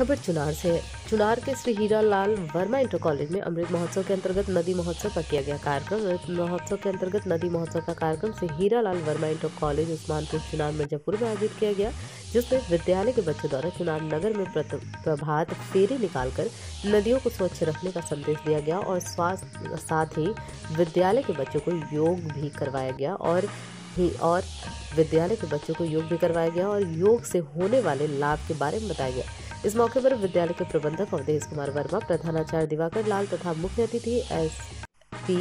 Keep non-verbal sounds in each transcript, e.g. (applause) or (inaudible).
खबर चुनार से है चुनार के श्री हीरा लाल वर्मा इंटर कॉलेज में अमृत महोत्सव के अंतर्गत नदी महोत्सव का किया गया कार्यक्रम अमृत महोत्सव के अंतर्गत नदी महोत्सव का कार्यक्रम श्री हीरा लाल वर्मा इंटर कॉलेज उस्मानपुर चुनार मिर्जापुर में आयोजित किया गया जिसमें विद्यालय के बच्चों द्वारा चुनार नगर में प्रभात फेरी निकालकर नदियों को स्वच्छ रखने का संदेश दिया गया और स्वास्थ्य साथ ही विद्यालय के बच्चों को योग भी करवाया गया और ही और विद्यालय के बच्चों को योग भी करवाया गया और योग से होने वाले लाभ के बारे में बताया गया इस मौके पर विद्यालय के प्रबंधक अवधेश कुमार वर्मा प्रधानाचार्य दिवाकर लाल तथा मुख्य अतिथि एस पी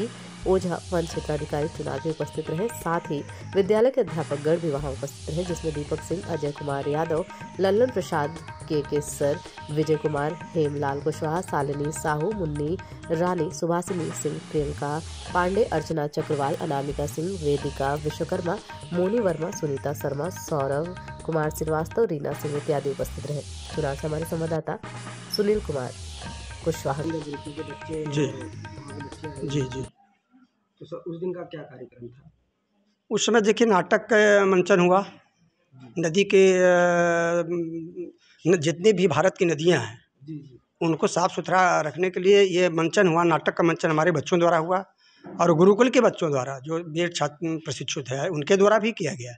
ओझा वन क्षेत्राधिकारी चुनाव में उपस्थित रहे साथ ही विद्यालय के अध्यापकगण भी वहां उपस्थित रहे जिसमें दीपक सिंह अजय कुमार यादव लल्लन प्रसाद के के सर विजय कुमार हेमलाल कुशवाहा सालिनी साहू मुन्नी रानी सुभाषिनी सिंह प्रियंका पांडे अर्चना चक्रवाल अनामिका सिंह वेदिका विश्वकर्मा मोनी वर्मा सुनीता शर्मा सौरव कुमार श्रीवास्तव रीना सिंह इत्यादि उपस्थित रहे चुनाव से हमारे संवाददाता सुनील कुमार कुशवाहा जी जी जी तो सर उस दिन का क्या कार्यक्रम था उस समय देखिए नाटक का मंचन हुआ हाँ। नदी के जितनी भी भारत की नदियाँ हैं उनको साफ़ सुथरा रखने के लिए ये मंचन हुआ नाटक का मंचन हमारे बच्चों द्वारा हुआ और गुरुकुल के बच्चों द्वारा जो बी एड छात्र प्रशिक्षित है उनके द्वारा भी किया गया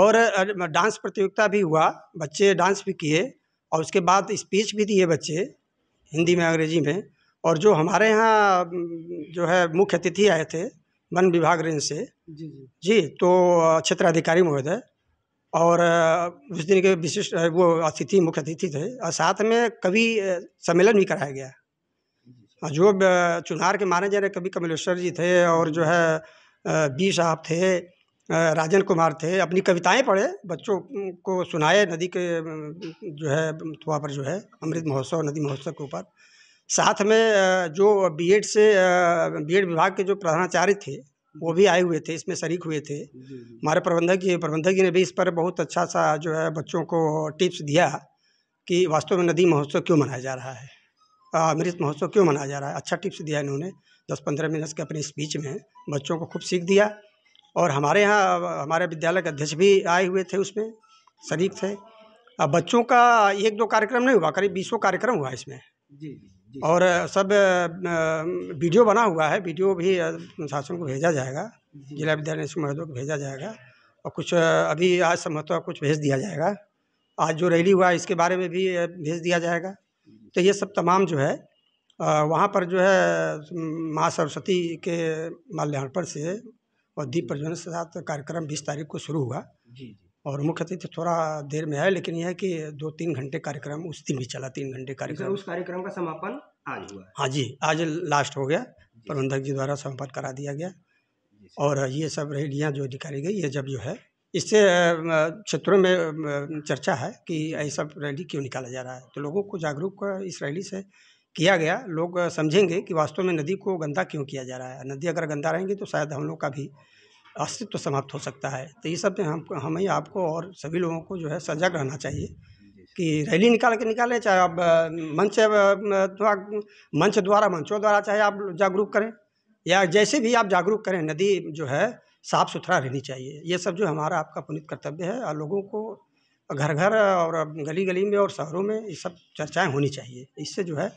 और डांस प्रतियोगिता भी हुआ बच्चे डांस भी किए और उसके बाद स्पीच भी दिए बच्चे हिंदी में अंग्रेजी में और जो हमारे यहाँ जो है मुख्य अतिथि आए थे वन विभाग रेंज से जी जी जी तो क्षेत्राधिकारी महोदय और उस दिन के विशिष्ट वो अतिथि मुख्य अतिथि थे और साथ में कवि सम्मेलन भी कराया गया जो चुनार के माने जा रहे कवि कमलेश्वर जी थे और जो है बी साहब थे राजन कुमार थे अपनी कविताएं पढ़े बच्चों को सुनाए नदी के जो है वहाँ पर जो है अमृत महोत्सव नदी महोत्सव के ऊपर साथ में जो बी एड से बी एड विभाग के जो प्रधानाचार्य थे वो भी आए हुए थे इसमें शरीक हुए थे हमारे प्रबंधक प्रबंधक जी ने भी इस पर बहुत अच्छा सा जो है बच्चों को टिप्स दिया कि वास्तव में नदी महोत्सव क्यों मनाया जा रहा है अमृत महोत्सव क्यों मनाया जा रहा है अच्छा टिप्स दिया इन्होंने दस पंद्रह मिनट के अपनी स्पीच में बच्चों को खूब सीख दिया और हमारे यहाँ हमारे विद्यालय के अध्यक्ष भी आए हुए थे उसमें शरीक थे बच्चों का एक दो कार्यक्रम नहीं हुआ करीब बीसों कार्यक्रम हुआ इसमें जी और सब वीडियो बना हुआ है वीडियो भी शासन को भेजा जाएगा जिला विद्यालय महोदय को भेजा जाएगा और कुछ अभी आज संभवतः कुछ भेज दिया जाएगा आज जो रैली हुआ इसके बारे में भी भेज दिया जाएगा तो ये सब तमाम जो है वहाँ पर जो है माँ सरस्वती के माल्यार्पण से और दीप प्रज्वलन के साथ कार्यक्रम बीस तारीख को शुरू हुआ जी और मुख्य अतिथि थोड़ा देर में आए लेकिन यह है कि दो तीन घंटे कार्यक्रम उस दिन भी चला तीन घंटे कार्यक्रम उस कार्यक्रम का समापन आज हुआ हाँ जी आज लास्ट हो गया प्रबंधक जी द्वारा समापन करा दिया गया और ये सब रैलियाँ जो निकाली गई ये जब जो है इससे क्षेत्रों में चर्चा है कि ऐसा रैली क्यों निकाला जा रहा है तो लोगों को जागरूक इस रैली से किया गया लोग समझेंगे कि वास्तव में नदी को गंदा क्यों किया जा रहा है नदी अगर गंदा रहेंगी तो शायद हम लोग का भी अस्तित्व समाप्त हो सकता है तो ये सब हम हमें आपको और सभी लोगों को जो है सजग रहना चाहिए कि रैली निकाल के निकालें चाहे आप मंच मंच द्वारा मंचों द्वारा चाहे आप जागरूक करें या जैसे भी आप जागरूक करें नदी जो है साफ़ सुथरा रहनी चाहिए ये सब जो हमारा आपका पुनित कर्तव्य है और लोगों को घर घर और गली गली में और शहरों में ये सब चर्चाएं होनी चाहिए इससे जो है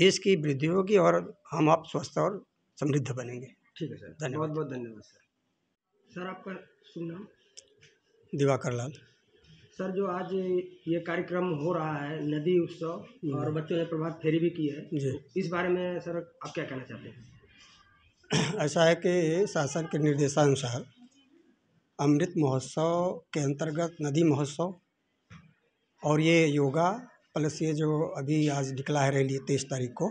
देश की वृद्धि होगी और हम आप स्वस्थ और समृद्ध बनेंगे ठीक है सर धन्यवाद बहुत बहुत धन्यवाद सर सर आपका शुभ नाम दिवाकर लाल सर जो आज ये कार्यक्रम हो रहा है नदी उत्सव और बच्चों ने प्रभात फेरी भी की है जी तो इस बारे में सर आप क्या कहना चाहते हैं (clears throat) ऐसा है कि शासन के निर्देशानुसार अमृत महोत्सव के अंतर्गत नदी महोत्सव और ये योगा प्लस ये जो अभी आज निकला है रैली तेईस तारीख को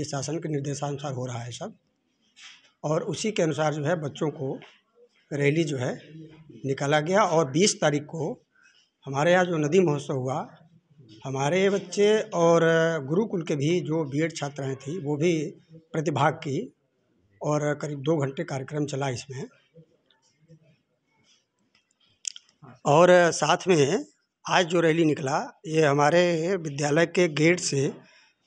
ये शासन के निर्देशानुसार हो रहा है सब और उसी के अनुसार जो है बच्चों को रैली जो है निकाला गया और बीस तारीख को हमारे यहाँ जो नदी महोत्सव हुआ हमारे बच्चे और गुरुकुल के भी जो बी एड छात्राएँ थीं वो भी प्रतिभाग की और करीब दो घंटे कार्यक्रम चला इसमें और साथ में आज जो रैली निकला ये हमारे विद्यालय के गेट से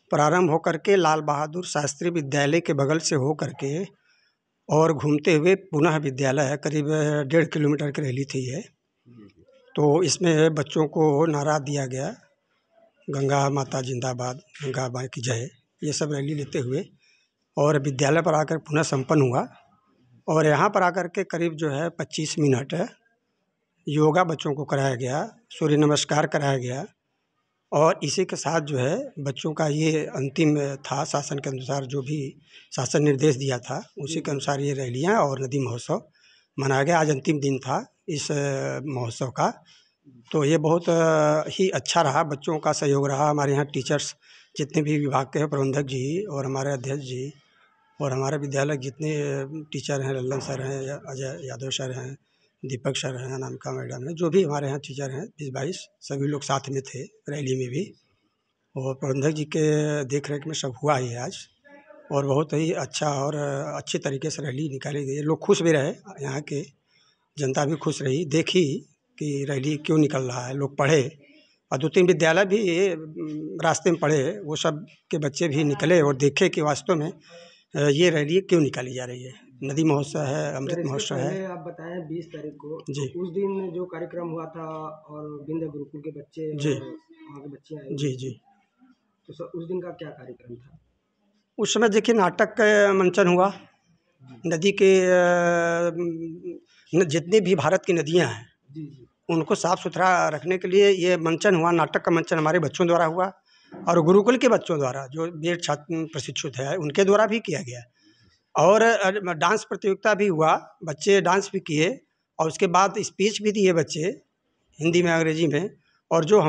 प्रारंभ होकर के लाल बहादुर शास्त्री विद्यालय के बगल से होकर के और घूमते हुए पुनः विद्यालय है करीब डेढ़ किलोमीटर की रैली थी ये तो इसमें बच्चों को नारा दिया गया गंगा माता जिंदाबाद गंगा माई की जय ये सब रैली लेते हुए और विद्यालय पर आकर पुनः संपन्न हुआ और यहाँ पर आकर के करीब जो है पच्चीस मिनट योगा बच्चों को कराया गया सूर्य नमस्कार कराया गया और इसी के साथ जो है बच्चों का ये अंतिम था शासन के अनुसार जो भी शासन निर्देश दिया था उसी के अनुसार ये रैलियाँ और नदी महोत्सव मनाया गया आज अंतिम दिन था इस महोत्सव का तो ये बहुत ही अच्छा रहा बच्चों का सहयोग रहा हमारे यहाँ टीचर्स जितने भी विभाग के हैं प्रबंधक जी और हमारे अध्यक्ष जी और हमारे विद्यालय जितने टीचर हैं लल्लन सर हैं अजय यादव सर हैं दीपक सर हैं अनामिका मैडम हैं जो भी हमारे यहाँ टीचर हैं बीस बाईस सभी लोग साथ में थे रैली में भी और प्रबंधक जी के देख रेख में सब हुआ ही है आज और बहुत ही अच्छा और अच्छे तरीके से रैली निकाली गई लोग खुश भी रहे यहाँ के जनता भी खुश रही देखी कि रैली क्यों निकल रहा है लोग पढ़े और दो तीन विद्यालय भी रास्ते में पढ़े वो सब के बच्चे भी निकले और देखे कि वास्तव में ये रैली क्यों निकाली जा रही है नदी महोत्सव है अमृत महोत्सव है आप बताएं बीस तारीख को जी उस दिन जो कार्यक्रम हुआ था और बिंदा गुरुकुल के बच्चे जी वहाँ के बच्चे आए जी जी तो सर उस दिन का क्या कार्यक्रम था उस समय देखिए नाटक का मंचन हुआ हाँ। नदी के जितनी भी भारत की नदियाँ हैं उनको साफ़ सुथरा रखने के लिए ये मंचन हुआ नाटक का मंचन हमारे बच्चों द्वारा हुआ और गुरुकुल के बच्चों द्वारा जो बीएड छात्र प्रशिक्षित है उनके द्वारा भी किया गया और डांस प्रतियोगिता भी हुआ बच्चे डांस भी किए और उसके बाद स्पीच भी दिए बच्चे हिंदी में अंग्रेजी में और जो हम